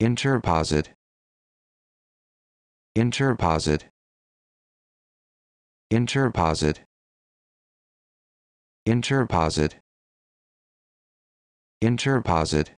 interposit interposit interposit interposit interposit